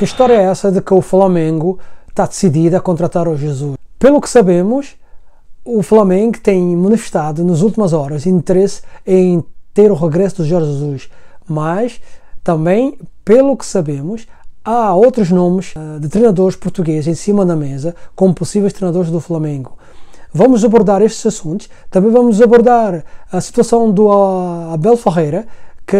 Que história é essa de que o Flamengo está decidido a contratar o Jesus? Pelo que sabemos, o Flamengo tem manifestado nas últimas horas interesse em ter o regresso do Jorge Jesus, mas também, pelo que sabemos, há outros nomes eh, de treinadores portugueses em cima da mesa como possíveis treinadores do Flamengo. Vamos abordar estes assuntos, também vamos abordar a situação do ah, Abel Ferreira, que,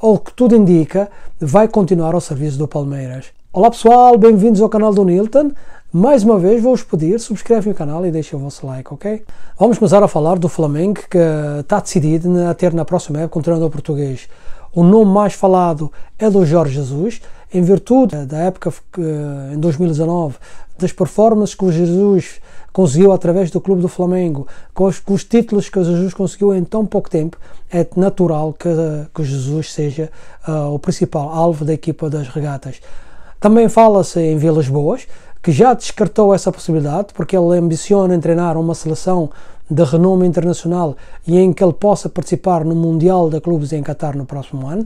ao que tudo indica, vai continuar ao serviço do Palmeiras. Olá pessoal, bem-vindos ao canal do Nilton. Mais uma vez vou-vos pedir, subscrevem o canal e deixem o vosso like, ok? Vamos começar a falar do Flamengo que está decidido a ter na próxima época um treinador português. O nome mais falado é do Jorge Jesus, em virtude da época eh, em 2019, das performances que o Jesus conseguiu através do clube do Flamengo, com os, com os, títulos que o Jesus conseguiu em tão pouco tempo, é natural que, que o Jesus seja uh, o principal alvo da equipa das regatas. Também fala-se em Vilas Boas, que já descartou essa possibilidade, porque ele ambiciona treinar uma seleção de renome internacional e em que ele possa participar no Mundial de Clubes em Qatar no próximo ano.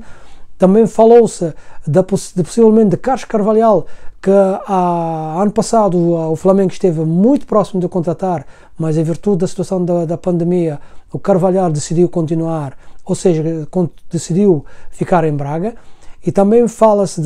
Também falou-se de, de, possivelmente de Carlos Carvalhal, que ano passado o Flamengo esteve muito próximo de contratar, mas em virtude da situação da, da pandemia, o Carvalhal decidiu continuar, ou seja, decidiu ficar em Braga. E também fala-se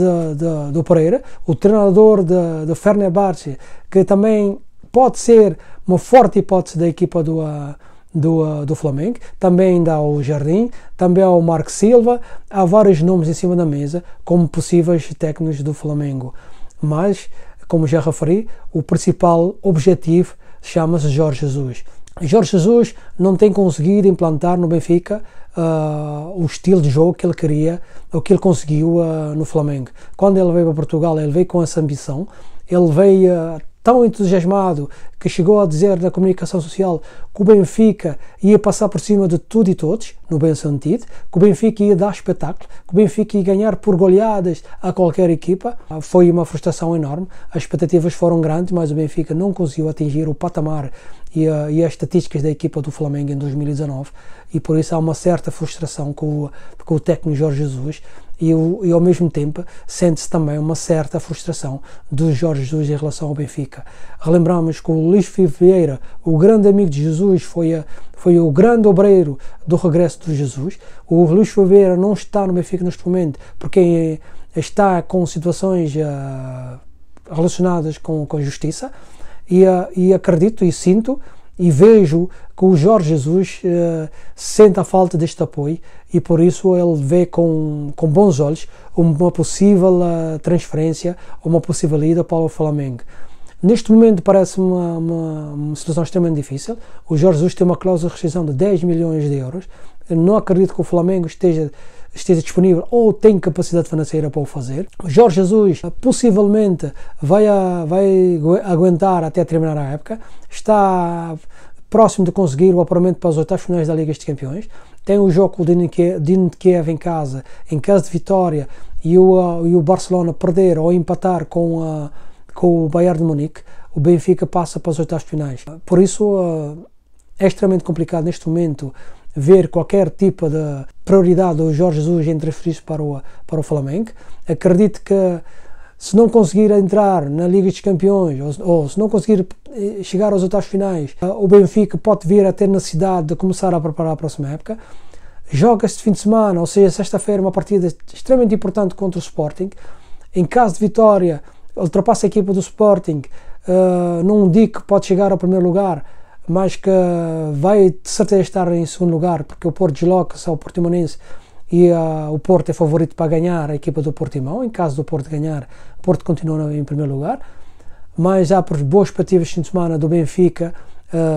do Pereira, o treinador de, de Fenerbahçe, que também pode ser uma forte hipótese da equipa do, eh, do, eh, do Flamengo. Também ainda há o Jardim, também há o Marco Silva. Há vários nomes em cima da mesa como possíveis técnicos do Flamengo. Mas, como já referi, o principal objetivo chama-se Jorge Jesus. Jorge Jesus não tem conseguido implantar no Benfica uh, o estilo de jogo que ele queria, o que ele conseguiu uh, no Flamengo. Quando ele veio para Portugal, ele veio com essa ambição, ele veio uh, tão entusiasmado que chegou a dizer na comunicação social que o Benfica ia passar por cima de tudo e todos, no bem sentido, que o Benfica ia dar espetáculo, que o Benfica ia ganhar por goleadas a qualquer equipa. Foi uma frustração enorme, as expectativas foram grandes, mas o Benfica não conseguiu atingir o patamar e, a, eh, e as estatísticas da equipa do Flamengo em 2019 e por isso há uma certa frustração com o, com o técnico Jorge Jesus e, o, e ao mesmo tempo sente-se também uma certa frustração do Jorge Jesus em relação ao Benfica. Relembramos que o Luís Fiveira, o grande amigo de Jesus, foi, a, eh, foi o grande obreiro do regresso de Jesus. O Luís Fiveira não está no Benfica neste momento porque eh, está com situações uh, relacionadas com, com justiça e, ah, e acredito e sinto e vejo que o Jorge Jesus eh, sente a falta deste apoio e por isso ele vê com, com bons olhos uma possível uh, transferência, uma possível ida para o Flamengo. Neste momento parece uma, uma, uma, situação extremamente difícil. O Jorge Jesus tem uma cláusula de rescisão de 10 milhões de euros. Eu não acredito que o Flamengo esteja esteja disponível ou tem capacidade financeira para o fazer. Jorge Jesus ah, possivelmente vai, vai aguentar até terminar a época, está próximo de conseguir o apuramento para as oitavas finais da Liga dos Campeões. Tem o jogo o Dino Kiev em casa, em caso de vitória e o, ah, e o Barcelona perder ou empatar com, a, ah, com o Bayern de Munique, o Benfica passa para as oitavas finais. Por isso é extremamente complicado neste momento ver qualquer tipo de prioridade do Jorge Jesus em transferir para o, para o Flamengo. Acredito que se não conseguir entrar na Liga dos Campeões ou, ou, se não conseguir eh, chegar aos oitavos finais, eh, o Benfica pode vir a ter necessidade de começar a preparar a próxima época. Joga-se de fim de semana, ou seja, sexta-feira, uma partida extremamente importante contra o Sporting. Em caso de vitória, ultrapassa a equipa do Sporting. Uh, num dia que pode chegar ao primeiro lugar, mas que vai de certeza estar em segundo lugar, porque o Porto desloca-se ao Portimonense e uh, o Porto é favorito para ganhar a equipa do Portimão. Em caso do Porto ganhar, o Porto continua em primeiro lugar. Mas há boas expectativas de semana do Benfica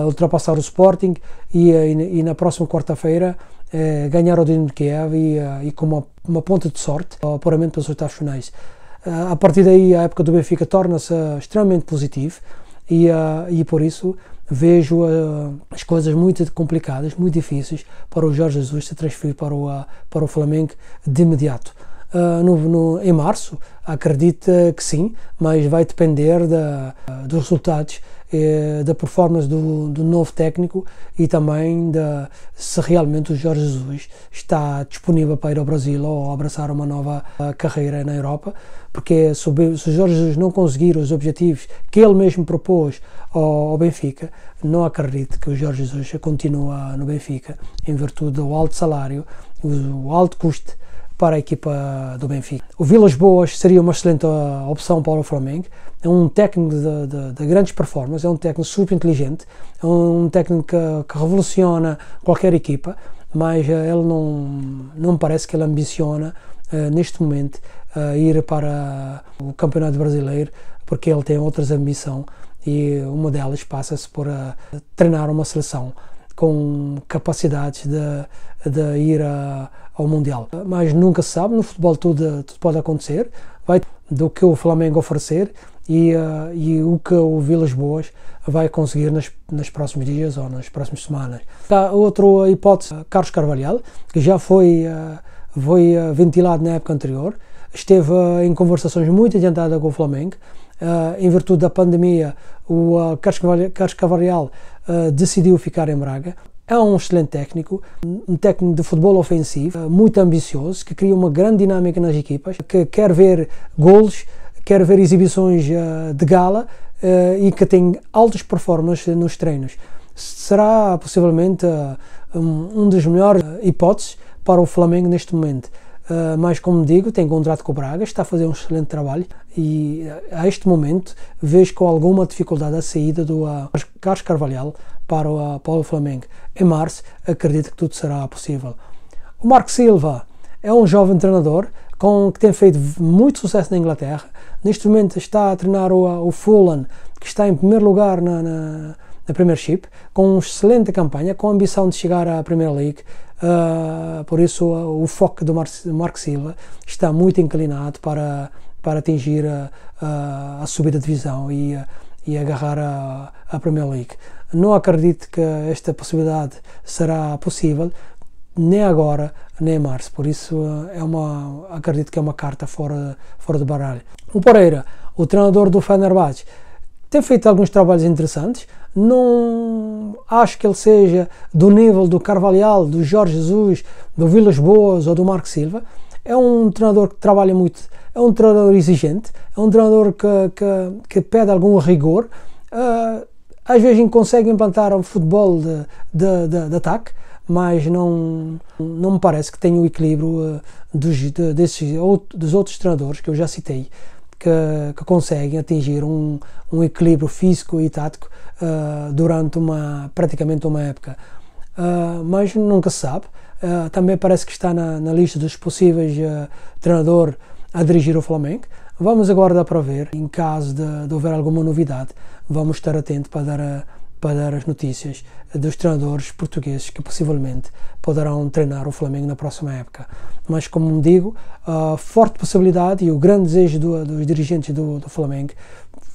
uh, ultrapassar o Sporting e, uh, e, na próxima quarta-feira eh, ganhar o Dinamo de Kiev e, e com uma, uma, ponta de sorte, uh, puramente pelos oitavos finais. a partir daí, a época do Benfica torna-se extremamente positiva e, e por isso vejo uh, as coisas muito complicadas, muito difíceis para o Jorge Jesus se transferir para o, uh, para o Flamengo de imediato. Uh, no, no, em março, acredita que sim, mas vai depender da, dos resultados eh, da performance do, do, novo técnico e também se realmente o Jorge Jesus está disponível para ir ao Brasil ou abraçar uma nova eh, carreira na Europa, porque se o, Jorge Jesus não conseguir os objetivos que ele mesmo propôs ao, ao Benfica, não acredito que o Jorge Jesus continue no Benfica, em virtude do alto salário, do alto custo para a equipa do Benfica. O Vilas Boas seria uma excelente ah, opção para o Flamengo. É um técnico de, de, de grandes performances, é um técnico super inteligente, é um técnico que, que revoluciona qualquer equipa, mas ah, ele não, não parece que ele ambiciona uh, neste momento uh, ir para o Campeonato Brasileiro, porque ele tem outras ambições e uma delas passa-se por treinar uma seleção com capacidades de, de ir a, ao Mundial. Mas nunca se sabe, no futebol tudo, tudo pode acontecer, vai do que o Flamengo oferecer e, uh, e o que o Vilas Boas vai conseguir nas, nas próximos dias ou nas próximas semanas. Há outra hipótese, Carlos Carvalhal, que já foi, uh, foi eh, ventilado na época anterior, esteve uh, em conversações muito adiantadas com o Flamengo, uh, em virtude da pandemia, o uh, eh, Carlos Cavarial uh, eh, decidiu ficar em Braga. É um excelente técnico, um técnico de futebol ofensivo, muito ambicioso, que cria uma grande dinâmica nas equipas, que quer ver gols, quer ver exibições de gala e que tem altas performances nos treinos. Será possivelmente um, das dos melhores hipóteses para o Flamengo neste momento. Ah, mas, como digo, tem contrato com o Braga, está a fazer um excelente trabalho e ah, a este momento vejo com alguma dificuldade a saída do uh, Carlos Carvalhal para o, uh, para Flamengo. Em março, acredito que tudo será possível. O Marco Silva é um jovem treinador com, que tem feito muito sucesso na Inglaterra. Neste momento está a treinar o, o Fulham, que está em primeiro lugar na, na na Premiership, com uma excelente campanha, com a ambição de chegar à Premier League, Uh, por isso, uh, o foco do Mark Silva está muito inclinado para, para atingir a, ah, a, subida de divisão e, e agarrar a, a Premier League. Não acredito que esta possibilidade será possível, nem agora, nem em março. Por isso, é uma, acredito que é uma carta fora, fora do baralho. O Pereira, o treinador do Fenerbahçe, tem feito alguns trabalhos interessantes não acho que ele seja do nível do Carvalhal, do Jorge Jesus, do Vilas Boas ou do Marco Silva. É um treinador que trabalha muito, é um treinador exigente, é um treinador que, que, que pede algum rigor. Uh, às vezes consegue implantar um futebol de, de, de, de, ataque, mas não, não me parece que tenha o equilíbrio uh, dos, de, desses, ou, dos outros treinadores que eu já citei que, que conseguem atingir um, um, equilíbrio físico e tático uh, durante uma, praticamente uma época. Uh, mas nunca se sabe. Uh, também parece que está na, na lista dos possíveis uh, treinador a dirigir o Flamengo. Vamos aguardar para ver. Em caso de, de houver alguma novidade, vamos estar atento para dar para dar as notícias dos treinadores portugueses que possivelmente poderão treinar o Flamengo na próxima época. Mas, como digo, a forte possibilidade e o grande desejo do, dos dirigentes do, do Flamengo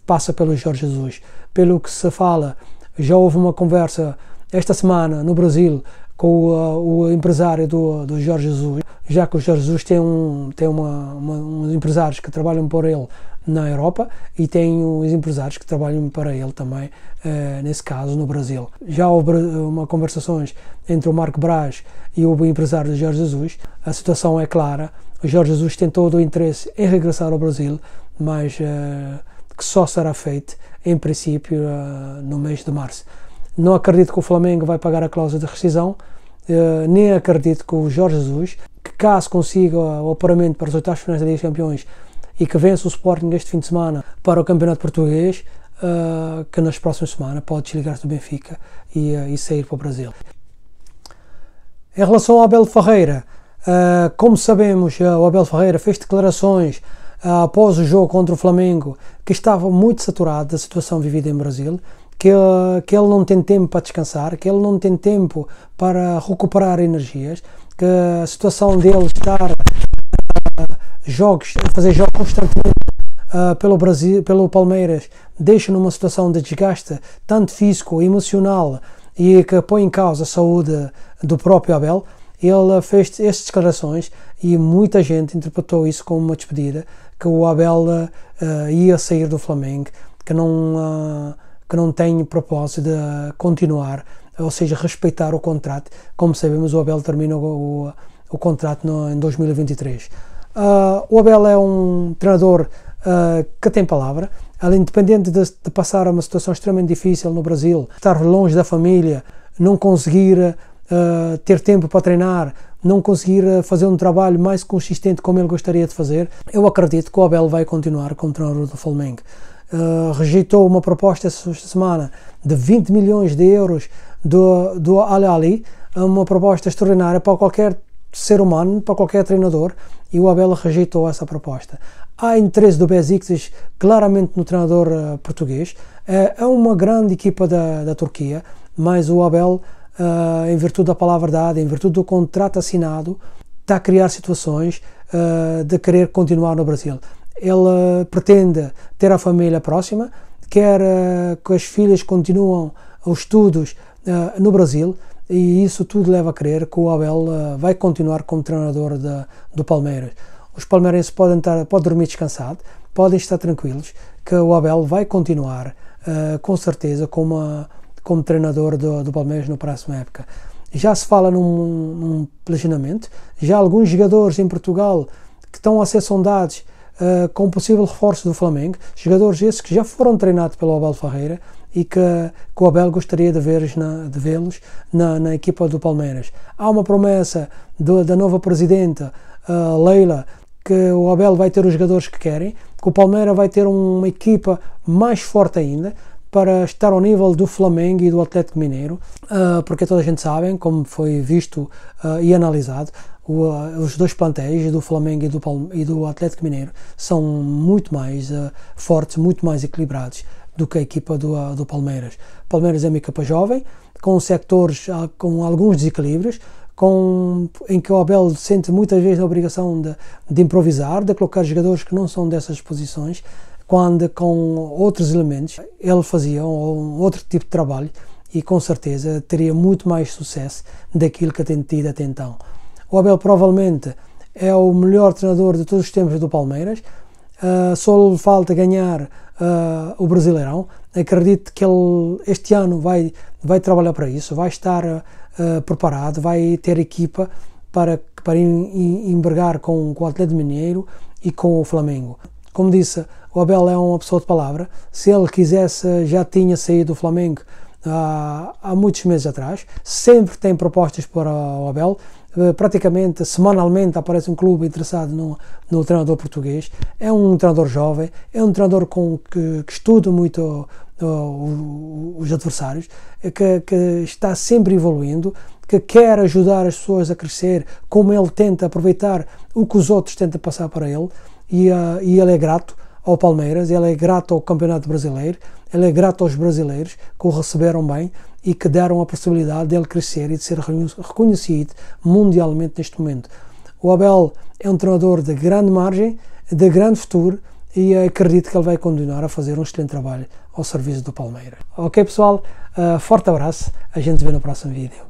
passa pelo Jorge Jesus. Pelo que se fala, já houve uma conversa esta semana no Brasil com o, o empresário do, do Jorge Jesus, já que o Jorge Jesus tem, um, tem uma, uma, uns empresários que trabalham para ele na Europa e tem os empresários que trabalham para ele também, eh, nesse caso no Brasil. Já houve uma conversações entre o Marco Braz e o empresário do Jorge Jesus, a situação é clara, o Jorge Jesus tem todo o interesse em regressar ao Brasil, mas eh, que só será feito, em princípio, eh, no mês de março. Não acredito que o Flamengo vai pagar a cláusula de rescisão, eh, nem acredito que o Jorge Jesus, que caso consiga o apuramento para os oitavos finais da Liga dos Campeões e que vença o Sporting este fim de semana para o Campeonato Português, eh, que nas próximas semanas pode desligar-se do Benfica eh, e, sair para o Brasil. Em relação ao Abel Ferreira, como sabemos, o Abel Ferreira fez declarações após o jogo contra o Flamengo que estava muito saturado da situação vivida em Brasil que, que ele não tem tempo para descansar, que ele não tem tempo para recuperar energias, que a situação dele estar a, jogos, fazer jogos constantemente Uh, pelo Brasil, pelo Palmeiras, deixa numa situação de desgaste tanto físico, emocional e que põe em causa a saúde do próprio Abel. Ele fez estas declarações e muita gente interpretou isso como uma despedida, que o Abel uh, ia sair do Flamengo, que não uh, que não tem propósito de continuar, ou seja, respeitar o contrato. Como sabemos, o Abel termina o, o, o contrato no, em 2023. Uh, ah, o Abel é um treinador uh, que tem palavra, ele, independente de, de passar uma situação extremamente difícil no Brasil, estar longe da família, não conseguir uh, ter tempo para treinar, não conseguir fazer um trabalho mais consistente como ele gostaria de fazer, eu acredito que o Abel vai continuar como treinador do Flamengo. Eh, rejeitou uma proposta esta semana de 20 milhões de euros do, do Al Ali, é uma proposta extraordinária para qualquer ser humano, para qualquer treinador, e o Abel rejeitou essa proposta. Há interesse do Besiktas claramente no treinador uh, português, é, é uma grande equipa da, da Turquia, mas o Abel, uh, em virtude da palavra dada, em virtude do contrato assinado, está a criar situações uh, de querer continuar no Brasil ele pretende ter a família próxima, quer eh, que as filhas continuam os estudos eh, no Brasil e isso tudo leva a crer que o Abel eh, vai continuar como treinador de, do Palmeiras. Os palmeirenses podem, estar, podem dormir descansado, podem estar tranquilos que o Abel vai continuar com certeza como, como treinador do, do Palmeiras na próxima época. Já se fala num, num já alguns jogadores em Portugal que estão a ser sondados uh, com possível reforço do Flamengo, jogadores esses que já foram treinados pelo Abel Ferreira e que, que o Abel gostaria de vê-los na, vê na, na, equipa do Palmeiras. Há uma promessa do, da nova presidenta, uh, Leila, que o Abel vai ter os jogadores que querem, que o Palmeiras vai ter uma equipa mais forte ainda, para estar ao nível do Flamengo e do Atlético Mineiro, eh, porque toda a gente sabe, como foi visto e analisado, o, eh, os dois plantéis, do Flamengo e do, Palme e do Atlético Mineiro, são muito mais uh, fortes, muito mais equilibrados do que a equipa do, uh, do Palmeiras. O Palmeiras é uma equipa jovem, com sectores, ah, com alguns desequilíbrios, com, em que o Abel sente muitas vezes a obrigação de, de improvisar, de colocar jogadores que não são dessas posições, quando com outros elementos ele fazia um, outro tipo de trabalho e com certeza teria muito mais sucesso daquilo que tem tido até então. O Abel provavelmente é o melhor treinador de todos os tempos do Palmeiras. Uh, só lhe falta ganhar uh, o Brasileirão. Acredito que ele este ano vai, vai trabalhar para isso, vai estar uh, preparado, vai ter equipa para, para embargar com, com o Atlético Mineiro e com o Flamengo. Como disse, o Abel é uma pessoa de palavra. Se ele quisesse, já tinha saído do Flamengo há, muitos meses atrás. Sempre tem propostas para o Abel praticamente semanalmente aparece um clube interessado no, no, treinador português. É um treinador jovem, é um treinador com, que, que estuda muito os adversários, é que, que, está sempre evoluindo, que quer ajudar as pessoas a crescer, como ele tenta aproveitar o que os outros tentam passar para ele, e, uh, e ele é grato ao Palmeiras, ele é grato ao Campeonato Brasileiro, ele é grato aos brasileiros que o receberam bem, e que deram a possibilidade dele crescer e de ser reconhecido mundialmente neste momento. O Abel é um treinador de grande margem, de grande futuro e acredito que ele vai continuar a fazer um excelente trabalho ao serviço do Palmeiras. Ok, pessoal? Uh, forte abraço, a gente se vê no próximo vídeo.